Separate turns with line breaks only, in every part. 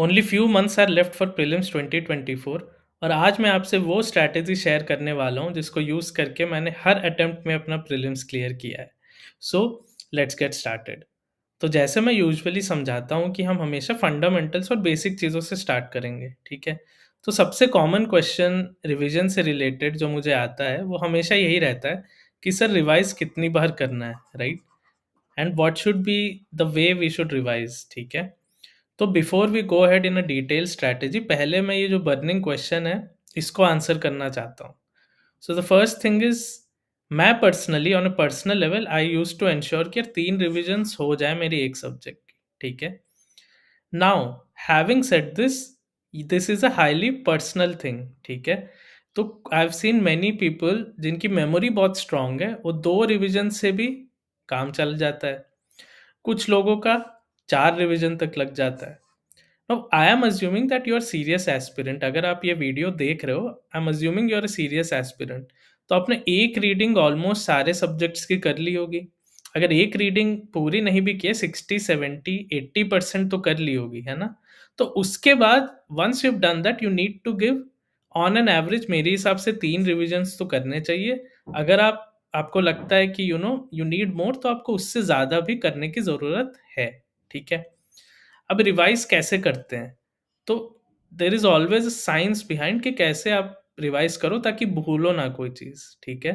Only few months are left for prelims 2024 और आज मैं आपसे वो स्ट्रैटेजी शेयर करने वाला हूँ जिसको यूज़ करके मैंने हर अटेम्प्ट में अपना प्रिलिम्स क्लियर किया है सो लेट्स गेट स्टार्टेड तो जैसे मैं यूजुअली समझाता हूँ कि हम हमेशा फंडामेंटल्स और बेसिक चीज़ों से स्टार्ट करेंगे ठीक है तो सबसे कॉमन क्वेश्चन रिविजन से रिलेटेड जो मुझे आता है वो हमेशा यही रहता है कि सर रिवाइज कितनी बार करना है right and what should be the way we should revise ठीक है तो before we go ahead in a detail strategy पहले मैं ये जो बर्निंग क्वेश्चन है इसको आंसर करना चाहता हूँ so the first thing is मैं personally on a personal level I use to ensure कि तीन रिविजन्स हो जाए मेरी एक सब्जेक्ट की ठीक है now having set this this is a highly personal thing ठीक है तो I have seen many people जिनकी मेमोरी बहुत स्ट्रांग है वो दो रिविजन से भी काम चल जाता है कुछ लोगों का चार रिवीजन तक लग जाता है अब I am assuming that you are serious aspirant अगर आप ये वीडियो देख रहे हो I am assuming you are serious aspirant तो आपने एक रीडिंग ऑलमोस्ट सारे सब्जेक्ट्स की कर ली होगी अगर एक रीडिंग पूरी नहीं भी की सिक्सटी सेवेंटी एट्टी परसेंट तो कर ली होगी है ना तो उसके बाद once you done that you need to give on an average मेरे हिसाब से तीन रिविजन्स तो करने चाहिए अगर आप आपको लगता है कि you know you need more तो आपको उससे ज़्यादा भी करने की ज़रूरत है ठीक है अब रिवाइज कैसे करते हैं तो there is always science behind कि कैसे आप रिवाइज करो ताकि भूलो ना कोई चीज़ ठीक है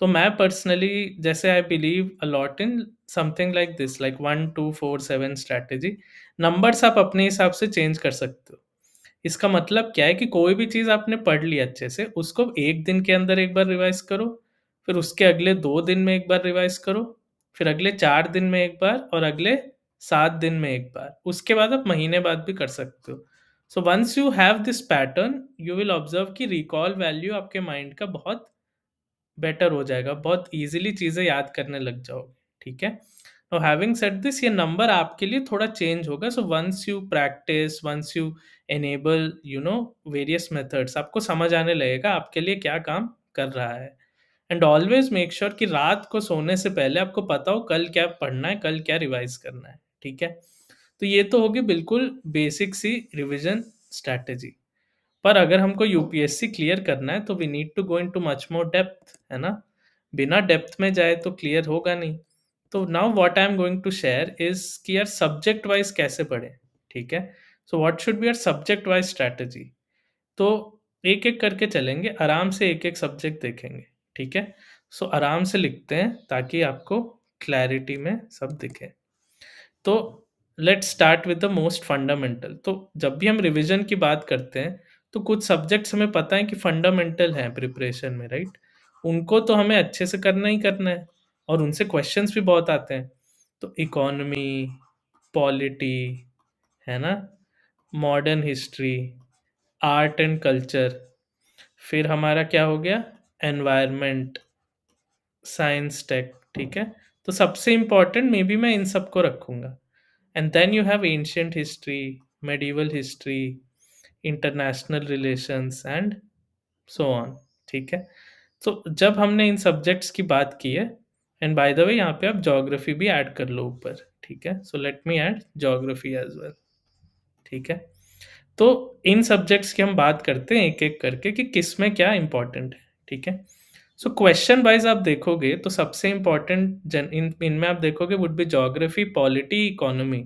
तो मैं पर्सनली जैसे I believe a lot in something like this like one two four seven strategy numbers आप अपने हिसाब से चेंज कर सकते हो इसका मतलब क्या है कि कोई भी चीज़ आपने पढ़ ली अच्छे से उसको एक दिन के अंदर एक बार रिवाइज करो फिर उसके अगले दो दिन में एक बार रिवाइज करो फिर अगले चार दिन में एक बार और अगले सात दिन में एक बार उसके बाद आप महीने बाद भी कर सकते हो so once you have this pattern you will observe कि रिकॉल वैल्यू आपके माइंड का बहुत बेटर हो जाएगा बहुत ईजिली चीज़ें याद करने लग जाओगे ठीक है तो हैविंग सेट दिस ये नंबर आपके लिए थोड़ा चेंज होगा so once you practice once you enable you know various methods आपको समझ आने लगेगा आपके लिए क्या काम कर रहा है एंड ऑलवेज मेक श्योर कि रात को सोने से पहले आपको पता हो कल क्या पढ़ना है कल क्या रिवाइज करना है ठीक है तो ये तो होगी बिल्कुल बेसिक सी रिविजन स्ट्रैटेजी पर अगर हमको यूपीएससी क्लियर करना है तो we need to go into much more depth है ना बिना डेप्थ में जाए तो क्लियर होगा नहीं तो now what I am going to share is कि यार सब्जेक्ट वाइज कैसे पढ़े ठीक है सो व्हाट शुड बी यार सब्जेक्ट वाइज स्ट्रैटेजी तो एक एक करके चलेंगे आराम से एक एक सब्जेक्ट देखेंगे ठीक है सो आराम से लिखते हैं ताकि आपको क्लैरिटी में सब दिखे तो let start with the most fundamental तो जब भी हम रिविजन की बात करते हैं तो कुछ सब्जेक्ट्स हमें पता है कि फंडामेंटल हैं प्रिपरेशन में राइट उनको तो हमें अच्छे से करना ही करना है और उनसे क्वेश्चंस भी बहुत आते हैं तो इकोनॉमी पॉलिटी है ना modern history art and culture फिर हमारा क्या हो गया एनवायरमेंट साइंस टेक ठीक है तो सबसे इम्पॉर्टेंट मे बी मैं इन सबको रखूँगा and then you have ancient history medieval history international relations and so on ठीक है तो जब हमने इन सब्जेक्ट्स की बात की है एंड बाय द वे यहाँ पे आप जोग्राफी भी ऐड कर लो ऊपर ठीक है so let me add geography as well ठीक है तो इन सब्जेक्ट्स की हम बात करते हैं एक एक करके कि किस में क्या इम्पोर्टेंट है ठीक है सो क्वेश्चन वाइज आप देखोगे तो सबसे इम्पोर्टेंट इन इनमें आप देखोगे would be geography polity economy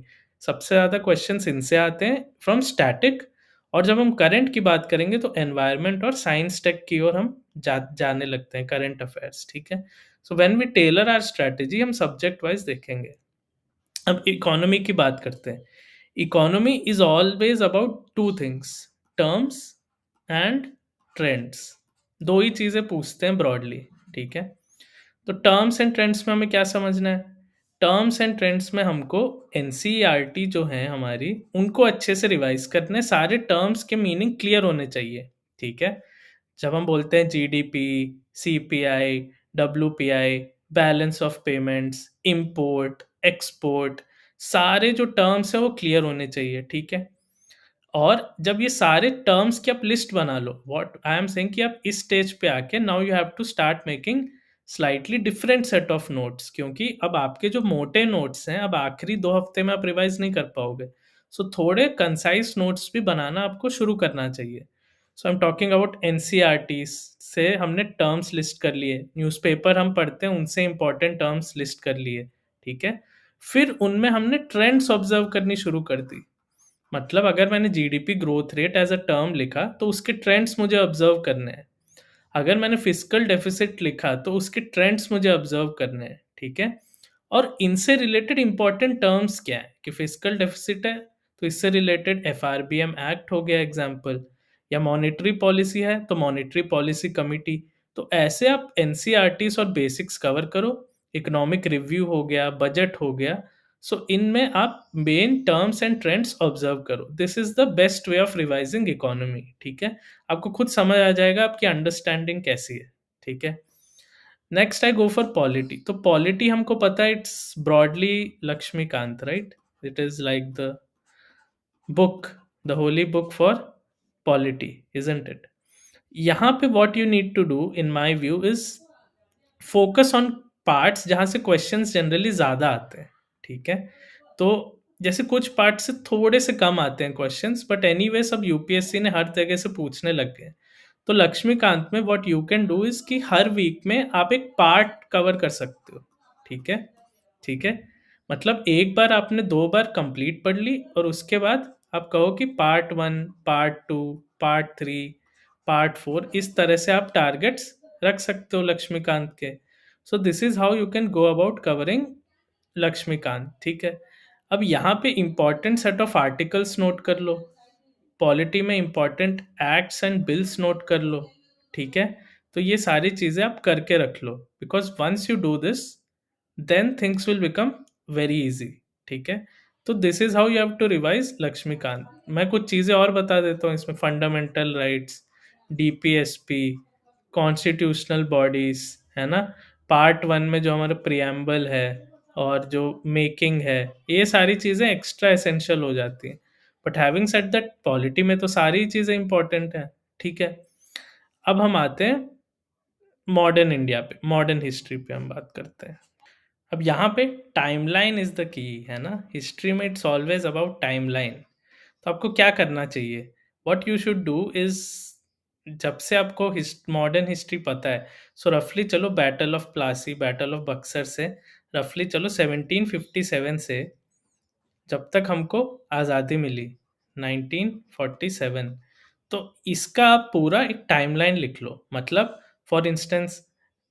सबसे ज़्यादा क्वेश्चन इनसे आते हैं फ्रॉम स्टैटिक और जब हम करंट की बात करेंगे तो एनवायरमेंट और साइंस टेक की ओर हम जा, जाने लगते हैं करंट अफेयर्स ठीक है so when we tailor our strategy हम सब्जेक्ट वाइज देखेंगे अब इकोनॉमी की बात करते हैं economy is always about two things terms and trends दो ही चीज़ें पूछते हैं ब्रॉडली ठीक है तो टर्म्स एंड ट्रेंड्स में हमें क्या समझना है टर्म्स एंड ट्रेंड्स में हमको एन e जो है हमारी उनको अच्छे से रिवाइज करने सारे टर्म्स के मीनिंग क्लियर होने चाहिए ठीक है जब हम बोलते हैं G D P C P I W P I balance of payments import export सारे जो टर्म्स हैं वो क्लियर होने चाहिए ठीक है और जब ये सारे टर्म्स की आप लिस्ट बना लो वॉट आई एम सेंग कि आप इस स्टेज पे आके now you have to start making slightly different set of notes क्योंकि अब आपके जो मोटे नोट्स हैं अब आखिरी दो हफ्ते में आप रिवाइज नहीं कर पाओगे सो so, थोड़े कंसाइज नोट्स भी बनाना आपको शुरू करना चाहिए so I am talking about एन से हमने टर्म्स लिस्ट कर लिए न्यूज़पेपर हम पढ़ते हैं उनसे इंपॉर्टेंट टर्म्स लिस्ट कर लिए ठीक है फिर उनमें हमने ट्रेंड्स ऑब्जर्व करनी शुरू कर दी मतलब अगर मैंने GDP growth rate as a term लिखा तो उसके ट्रेंड्स मुझे ऑब्जर्व करने हैं अगर मैंने फिजिकल डेफिसिट लिखा तो उसके ट्रेंड्स मुझे ऑब्जर्व करने हैं ठीक है और इनसे रिलेटेड इंपॉर्टेंट टर्म्स क्या है कि फिजिकल डेफिसिट है तो इससे रिलेटेड एफ एक्ट हो गया एग्जाम्पल या मॉनिटरी पॉलिसी है तो मॉनिटरी पॉलिसी कमिटी तो ऐसे आप एन e और बेसिक्स कवर करो इकोनॉमिक रिव्यू हो गया बजट हो गया सो इनमें आप main terms and trends observe करो this is the best way of revising economy ठीक है आपको खुद समझ आ जाएगा आपकी अंडरस्टैंडिंग कैसी है ठीक है next I go for polity तो पॉलिटी हमको पता है it's broadly Laxmikanth right it is like the book the holy book for polity is it यहाँ पे what you need to do in my view is focus on parts जहाँ से question generally ज़्यादा आते हैं ठीक है तो जैसे कुछ पार्ट से थोड़े से कम आते हैं क्वेश्चंस बट एनी वे सब यूपीएससी ने हर जगह से पूछने लग गए तो लक्ष्मीकांत में what you can do is कि हर वीक में आप एक पार्ट कवर कर सकते हो ठीक है ठीक है मतलब एक बार आपने दो बार कंप्लीट पढ़ ली और उसके बाद आप कहो कि part one part two part three part four इस तरह से आप टारगेट्स रख सकते हो लक्ष्मीकांत के so this is how you can go about covering Laxmikanth ठीक है अब यहाँ पे important set of articles note कर लो पॉलिटी में important acts and bills note कर लो ठीक है तो ये सारी चीज़ें आप करके रख लो because once you do this then things will become very easy ठीक है तो this is how you have to revise Laxmikanth मैं कुछ चीज़ें और बता देता हूँ इसमें फंडामेंटल राइट्स पी कॉन्स्टिट्यूशनल बॉडीज है ना पार्ट वन में जो हमारा प्रियम्बल है और जो मेकिंग है ये सारी चीज़ें एक्स्ट्रा एसेंशियल हो जाती हैं but having set that quality में तो सारी चीज़ें इंपॉर्टेंट हैं ठीक है अब हम आते हैं मॉडर्न इंडिया पे मॉडर्न हिस्ट्री पे हम बात करते हैं अब यहाँ पे टाइमलाइन इज़ द की है ना हिस्ट्री में इट्स ऑलवेज अबाउट टाइमलाइन तो आपको क्या करना चाहिए what you should do is जब से आपको मॉडर्न हिस्ट्री पता है सो so रफली चलो battle of Plassey battle of Buxar से रफली चलो 1757 से जब तक हमको आज़ादी मिली 1947 तो इसका आप पूरा एक टाइमलाइन लिख लो मतलब for instance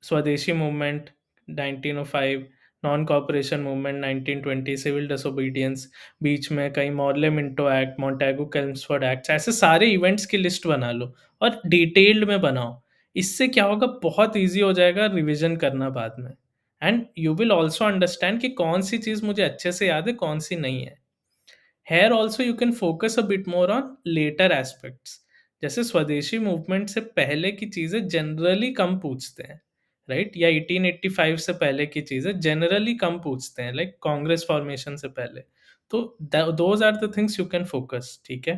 Swadeshi movement 1905 non cooperation movement 1920 civil disobedience बीच में कहीं Morley Minto act Montagu Chelmsford act ऐसे सारे इवेंट्स की लिस्ट बना लो और डिटेल्ड में बनाओ इससे क्या होगा बहुत इजी हो जाएगा रिवीजन करना बाद में and you will also understand कि कौन सी चीज़ मुझे अच्छे से याद है कौन सी नहीं है here also you can focus a bit more on later aspects जैसे स्वदेशी मूवमेंट से पहले की चीज़ें जनरली कम पूछते हैं राइट right? या 1885 से पहले की चीज़ें जनरली कम पूछते हैं लाइक कांग्रेस फॉर्मेशन से पहले तो those are the things you can focus ठीक है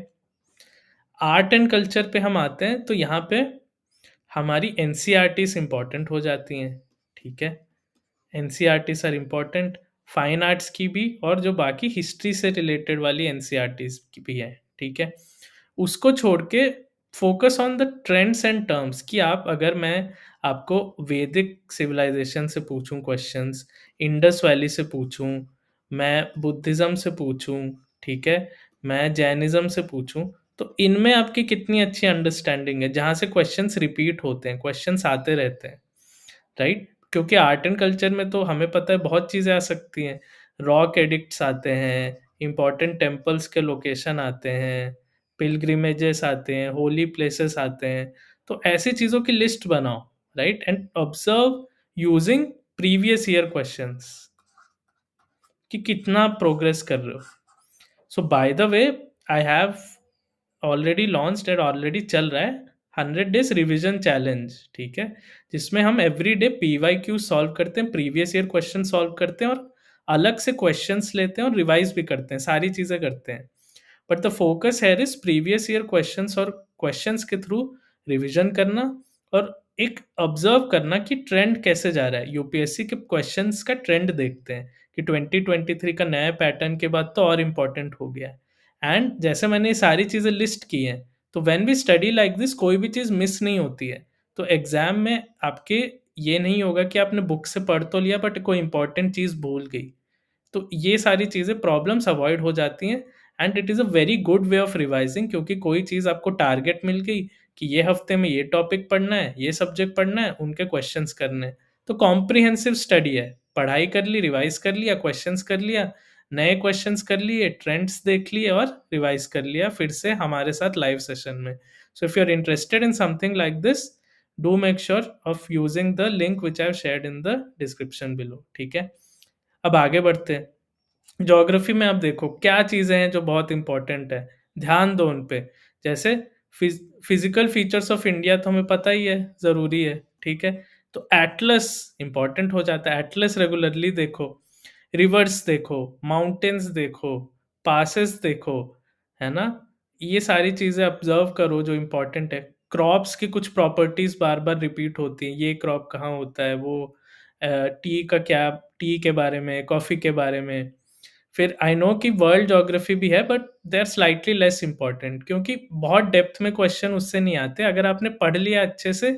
आर्ट एंड कल्चर पे हम आते हैं तो यहाँ पे हमारी N C R Ts important हो जाती हैं ठीक है एन आर इम्पॉर्टेंट फाइन आर्ट्स की भी और जो बाकी हिस्ट्री से रिलेटेड वाली एन सी e की भी है ठीक है उसको छोड़ के focus on the trends and terms कि आप अगर मैं आपको वैदिक सिविलाइजेशन से पूछूं क्वेश्चंस इंडस वैली से पूछूं मैं बुद्धिज़्म से पूछूं ठीक है मैं जैनिज़्म से पूछूं तो इनमें आपकी कितनी अच्छी अंडरस्टैंडिंग है जहाँ से क्वेश्चंस रिपीट होते हैं क्वेश्चंस आते रहते हैं राइट क्योंकि आर्ट एंड कल्चर में तो हमें पता है बहुत चीज़ें आ सकती हैं रॉक एडिक्ट्स आते हैं इम्पॉर्टेंट टेम्पल्स के लोकेशन आते हैं पिलग्रिमेजेस आते हैं होली प्लेसेस आते हैं तो ऐसी चीज़ों की लिस्ट बनाओ right and observe using previous year question कि कितना प्रोग्रेस कर रहे हो so by the way I have already launch and already चल रहा है हंड्रेड डेज रिविजन चैलेंज ठीक है जिसमें हम every day P Y Q solve करते हैं प्रीवियस ईयर क्वेश्चन सॉल्व करते हैं और अलग से क्वेश्चन लेते हैं और रिवाइज भी करते हैं सारी चीज़ें करते हैं बट द फोकस है इज प्रीवियस ईयर क्वेश्चन और क्वेश्चन के थ्रू रिविजन करना और एक ऑब्जर्व करना कि ट्रेंड कैसे जा रहा है यूपीएससी के क्वेश्चन का ट्रेंड देखते हैं कि 2023 का नया पैटर्न के बाद तो और इम्पोर्टेंट हो गया है एंड जैसे मैंने ये सारी चीज़ें लिस्ट की हैं तो when we study like this कोई भी चीज़ मिस नहीं होती है तो एग्ज़ाम में आपके ये नहीं होगा कि आपने बुक से पढ़ तो लिया बट कोई इंपॉर्टेंट चीज़ भूल गई तो ये सारी चीज़ें प्रॉब्लम्स अवॉइड हो जाती हैं and it is a very good way of revising क्योंकि कोई चीज़ आपको टारगेट मिल गई कि ये हफ्ते में ये टॉपिक पढ़ना है ये सब्जेक्ट पढ़ना है उनके क्वेश्चन करने हैं तो कॉम्प्रिहेंसिव स्टडी है पढ़ाई कर ली रिवाइज कर लिया क्वेश्चन कर लिया नए क्वेश्चंस कर लिए ट्रेंड्स देख लिए और रिवाइज कर लिया फिर से हमारे साथ लाइव सेशन में so if you are interested in something like this do make sure of using the link which I share in the description below ठीक है अब आगे बढ़ते हैं जोग्राफी में आप देखो क्या चीज़ें हैं जो बहुत इंपॉर्टेंट है ध्यान दो उन पे जैसे फिजिकल फीचर्स ऑफ इंडिया तो हमें पता ही है ज़रूरी है ठीक है तो एटलस इंपॉर्टेंट हो जाता है एटलस रेगुलरली देखो रिवर्स देखो माउंटेन्स देखो पासिस देखो है ना ये सारी चीज़ें ऑब्जर्व करो जो इम्पोर्टेंट है क्रॉप्स की कुछ प्रॉपर्टीज़ बार बार रिपीट होती हैं ये क्रॉप कहाँ होता है वो टी का क्या टी के बारे में कॉफ़ी के बारे में फिर आई नो कि वर्ल्ड जोग्राफी भी है but they are slightly less important क्योंकि बहुत डेप्थ में क्वेश्चन उससे नहीं आते अगर आपने पढ़ लिया अच्छे से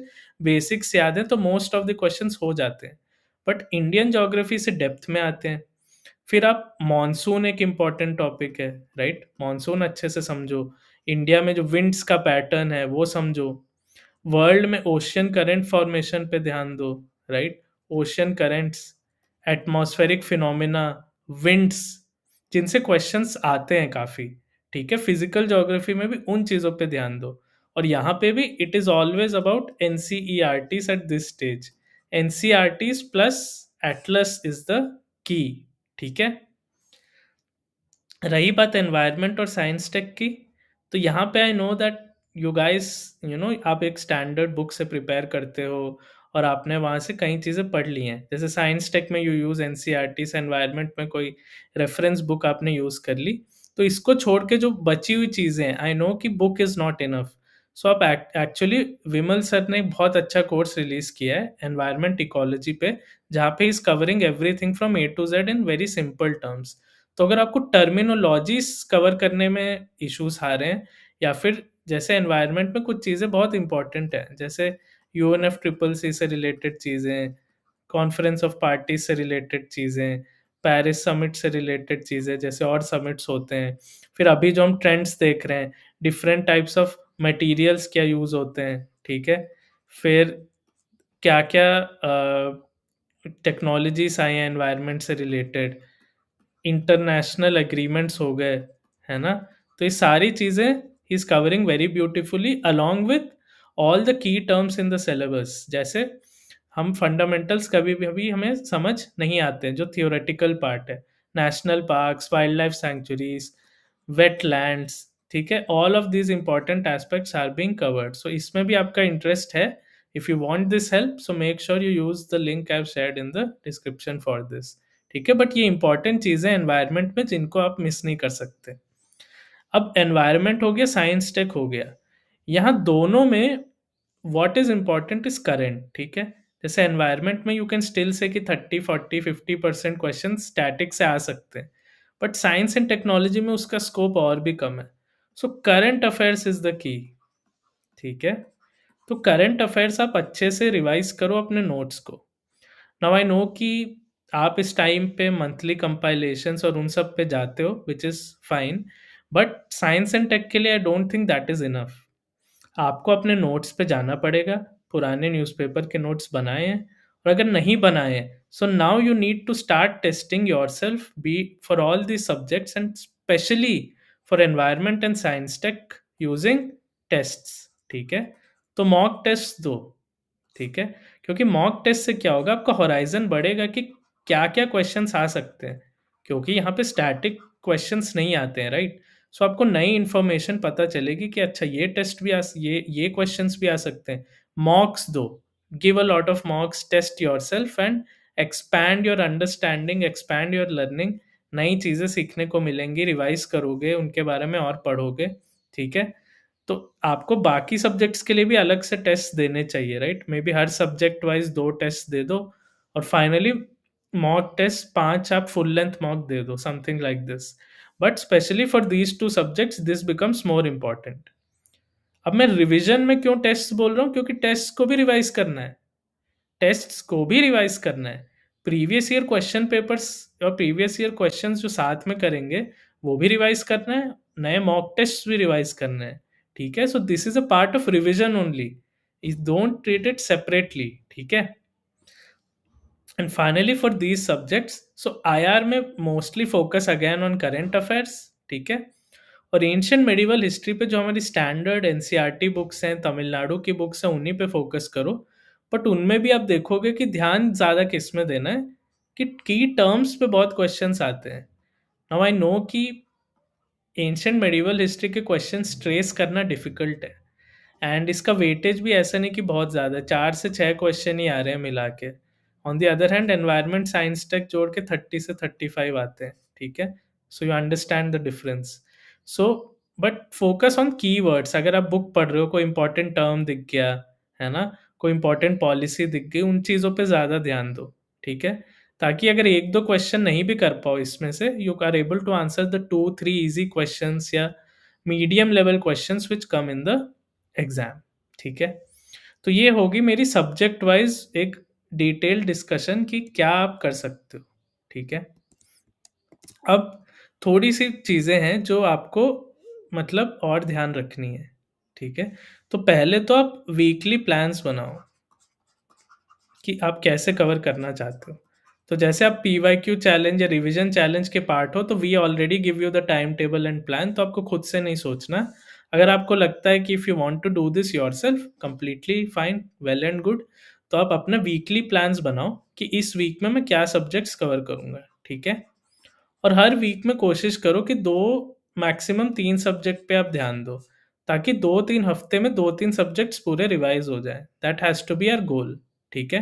बेसिक्स याद है तो मोस्ट ऑफ द क्वेश्चन हो जाते हैं बट इंडियन जोग्राफी से डेप्थ में आते हैं फिर आप मानसून एक इम्पॉर्टेंट टॉपिक है राइट मानसून अच्छे से समझो इंडिया में जो विंड्स का पैटर्न है वो समझो वर्ल्ड में ओशियन करंट फॉर्मेशन पे ध्यान दो right ocean currents atmospheric phenomena winds जिनसे क्वेश्चंस आते हैं काफ़ी ठीक है फिजिकल जोग्राफी में भी उन चीज़ों पे ध्यान दो और यहाँ पे भी it is always about N C E R Ts at this stage NCERTs plus atlas is the key ठीक है रही बात एनवायरनमेंट और साइंस टेक की तो यहाँ पे I know that you guys you know आप एक स्टैंडर्ड बुक से प्रिपेयर करते हो और आपने वहाँ से कई चीज़ें पढ़ ली हैं जैसे साइंस टेक में you use N C R से एनवायरमेंट में कोई रेफरेंस बुक आपने यूज़ कर ली तो इसको छोड़ के जो बची हुई चीज़ें हैं आई नो कि book is not enough so आप एक्चुअली विमल सर ने बहुत अच्छा कोर्स रिलीज किया है एनवायरमेंट इकोलॉजी पे जहाँ पे is covering everything from A to Z in very simple terms तो अगर आपको टर्मिनोलॉजीज कवर करने में इश्यूज आ रहे हैं या फिर जैसे एनवायरमेंट में कुछ चीज़ें बहुत इंपॉर्टेंट हैं जैसे U N F triple C से रिलेटेड चीज़ें कॉन्फ्रेंस ऑफ पार्टी से रिलेटेड चीज़ें पेरिस समिट से रिलेटेड चीज़ें जैसे और समिट्स होते हैं फिर अभी जो हम ट्रेंड्स देख रहे हैं डिफरेंट टाइप्स ऑफ मटेरियल्स क्या यूज़ होते हैं ठीक है फिर क्या क्या टेक्नोलॉजीज आई हैं एनवायरनमेंट से रिलेटेड इंटरनेशनल एग्रीमेंट्स हो गए है ना तो ये सारी चीज़ें is covering very beautifully along with all the key terms in the syllabus जैसे हम फंडामेंटल्स कभी भी अभी हमें समझ नहीं आते हैं जो थियोरेटिकल पार्ट है national parks wildlife sanctuaries wetlands ठीक है all of this important aspects are being covered so इसमें भी आपका इंटरेस्ट है if you want this help so make sure you use the link I have shared in the description for this ठीक है but ये important चीज़ें environment में जिनको आप मिस नहीं कर सकते अब एनवायरमेंट हो गया साइंस टेक हो गया यहाँ दोनों में what is important is current ठीक है जैसे एनवायरमेंट में यू कैन स्टिल से कि thirty forty fifty percent question static से आ सकते हैं बट साइंस एंड टेक्नोलॉजी में उसका स्कोप और भी कम है so current affairs is the key ठीक है तो करंट अफेयर्स आप अच्छे से रिवाइज करो अपने नोट्स को नाउ आई नो कि आप इस टाइम पे मंथली कंपाइलेशन और उन सब पे जाते हो which is fine but science and tech के लिए I don't think that is enough आपको अपने नोट्स पे जाना पड़ेगा पुराने न्यूज़पेपर के नोट्स बनाए हैं और अगर नहीं बनाए हैं so now you need to start testing yourself be for all the subjects and specially for environment and science tech using test ठीक है तो मॉक टेस्ट दो ठीक है क्योंकि मॉक टेस्ट से क्या होगा आपका होराइजन बढ़ेगा कि क्या क्या क्वेश्चन आ सकते हैं क्योंकि यहाँ पे स्टैटिक क्वेश्चन नहीं आते हैं राइट सो so, आपको नई इन्फॉर्मेशन पता चलेगी कि अच्छा ये टेस्ट भी आ ये ये क्वेश्चन भी आ सकते हैं मॉक्स दो give a lot of mocks test yourself and expand your understanding expand your learning नई चीज़ें सीखने को मिलेंगी रिवाइज करोगे उनके बारे में और पढ़ोगे ठीक है तो आपको बाकी सब्जेक्ट्स के लिए भी अलग से टेस्ट देने चाहिए राइट मे बी हर सब्जेक्ट वाइज दो टेस्ट दे दो और फाइनली मॉक टेस्ट पांच आप फुल लेंथ मॉक दे दो something like this but specially for these two subjects this becomes more important अब मैं रिविजन में क्यों टेस्ट बोल रहा हूँ क्योंकि टेस्ट को भी रिवाइज करना है टेस्ट को भी रिवाइज करना है प्रीवियस ईयर क्वेश्चन पेपर्स और प्रीवियस ईयर क्वेश्चन जो साथ में करेंगे वो भी रिवाइज करना है नए मॉक टेस्ट भी रिवाइज करना है ठीक है so this is a part of revision only is don't treat it separately ठीक है and finally for these subjects so I R में mostly focus again on current affairs ठीक है और एंशियंट मेडिवल हिस्ट्री पे जो हमारी स्टैंडर्ड एनसीईआरटी बुक्स हैं तमिलनाडु की बुक्स हैं उन्हीं पे फोकस करो बट उनमें भी आप देखोगे कि ध्यान ज़्यादा किस में देना है कि की टर्म्स पे बहुत क्वेश्चन आते हैं नाउ आई नो कि एंशंट मेडिवल हिस्ट्री के क्वेश्चन ट्रेस करना डिफिकल्ट है एंड इसका वेटेज भी ऐसा नहीं कि बहुत ज़्यादा चार से छः क्वेश्चन ही आ रहे हैं मिला के on the other hand environment science tech जोड़ के थर्टी से थर्टी फाइव आते हैं ठीक है so you understand the difference so but focus on key words अगर आप बुक पढ़ रहे हो कोई इंपॉर्टेंट टर्म दिख गया है ना कोई इंपॉर्टेंट पॉलिसी दिख गई उन चीज़ों पे ज़्यादा ध्यान दो ठीक है ताकि अगर एक दो क्वेश्चन नहीं भी कर पाओ इसमें से you are able to answer the two three easy question या medium level question which come in the exam ठीक है तो ये होगी मेरी सब्जेक्ट वाइज एक डिटेल डिस्कशन कि क्या आप कर सकते हो ठीक है अब थोड़ी सी चीज़ें हैं जो आपको मतलब और ध्यान रखनी है ठीक है तो पहले तो आप वीकली प्लान्स बनाओ कि आप कैसे कवर करना चाहते हो तो जैसे आप पी वाई क्यू चैलेंज या रिविजन चैलेंज के पार्ट हो तो we already give you the time table and plan तो आपको खुद से नहीं सोचना अगर आपको लगता है कि if you want to do this yourself completely fine well and good तो आप अपना वीकली प्लान्स बनाओ कि इस वीक में मैं क्या सब्जेक्ट्स कवर करूँगा ठीक है और हर वीक में कोशिश करो कि दो मैक्सिमम तीन सब्जेक्ट पे आप ध्यान दो ताकि दो तीन हफ्ते में दो तीन सब्जेक्ट्स पूरे रिवाइज हो जाए that has to be our goal ठीक है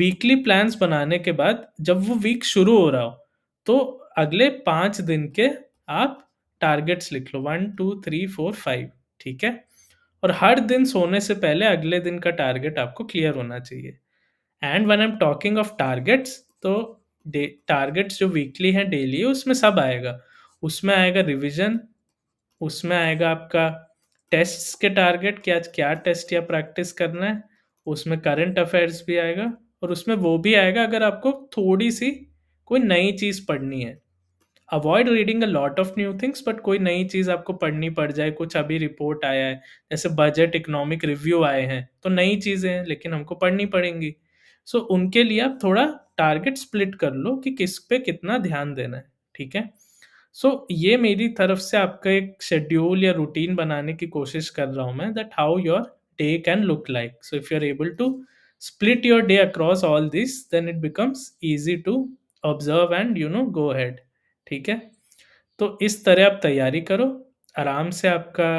वीकली प्लान्स बनाने के बाद जब वो वीक शुरू हो रहा हो तो अगले पाँच दिन के आप टारगेट्स लिख लो one two three four five ठीक है और हर दिन सोने से पहले अगले दिन का टारगेट आपको क्लियर होना चाहिए and when I am talking of targets तो टारगेट्स जो वीकली है डेली है उसमें सब आएगा उसमें आएगा रिविजन उसमें आएगा आपका टेस्ट्स के टारगेट क्या क्या टेस्ट या प्रैक्टिस करना है उसमें करंट अफेयर्स भी आएगा और उसमें वो भी आएगा अगर आपको थोड़ी सी कोई नई चीज़ पढ़नी है avoid reading a lot of new things but कोई नई चीज़ आपको पढ़नी पड़ जाए कुछ अभी रिपोर्ट आया है जैसे बजट इकोनॉमिक रिव्यू आए हैं तो नई चीज़ें हैं लेकिन हमको पढ़नी पड़ेंगी सो so, उनके लिए आप थोड़ा टारगेट स्प्लिट कर लो कि किस पे कितना ध्यान देना है ठीक है सो so, ये मेरी तरफ से आपका एक शेड्यूल या रूटीन बनाने की कोशिश कर रहा हूँ मैं that how your day can look like so if you are able to split your day across all this then it becomes easy to observe and you know go ahead ठीक है तो इस तरह आप तैयारी करो आराम से आपका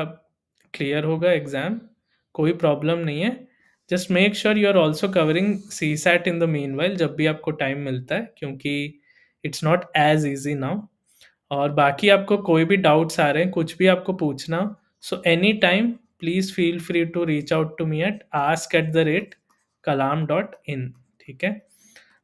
क्लियर होगा एग्ज़ाम कोई प्रॉब्लम नहीं है just make sure you are also covering C SAT in the meanwhile जब भी आपको टाइम मिलता है क्योंकि it's not as easy now और बाकी आपको कोई भी डाउट्स आ रहे हैं कुछ भी आपको पूछना so any time please feel free to reach out to me at ask at the rate Kalam dot in ठीक है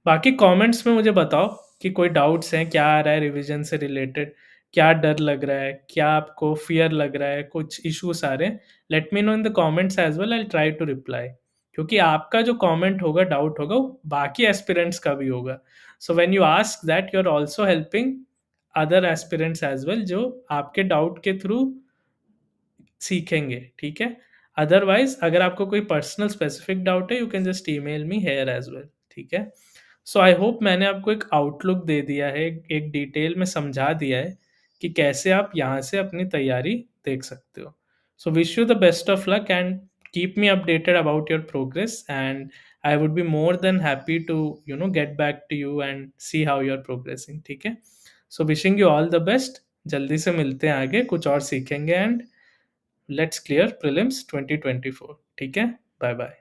बाकी कमेंट्स में मुझे बताओ कि कोई डाउट्स हैं क्या आ रहा है रिवीजन से रिलेटेड क्या डर लग रहा है क्या आपको फियर लग रहा है कुछ इश्यूज आ रहे हैं let me know in the comments as well I try to reply क्योंकि आपका जो कमेंट होगा डाउट होगा वो बाकी एस्पिरेंट्स का भी होगा so when you ask that you are also helping other aspirants as well जो आपके डाउट के थ्रू सीखेंगे ठीक है अदरवाइज अगर आपको कोई पर्सनल स्पेसिफिक डाउट है you can just email me here as well ठीक है सो आई होप मैंने आपको एक आउटलुक दे दिया है एक डिटेल में समझा दिया है कि कैसे आप यहाँ से अपनी तैयारी देख सकते हो so wish you the best of luck and keep me updated about your progress and I would be more than happy to you know get back to you and see how you are progressing ठीक है so wishing you all the best जल्दी से मिलते हैं आगे कुछ और सीखेंगे एंड लेट्स क्लियर प्रिलिम्स 2024 ठीक है बाय बाय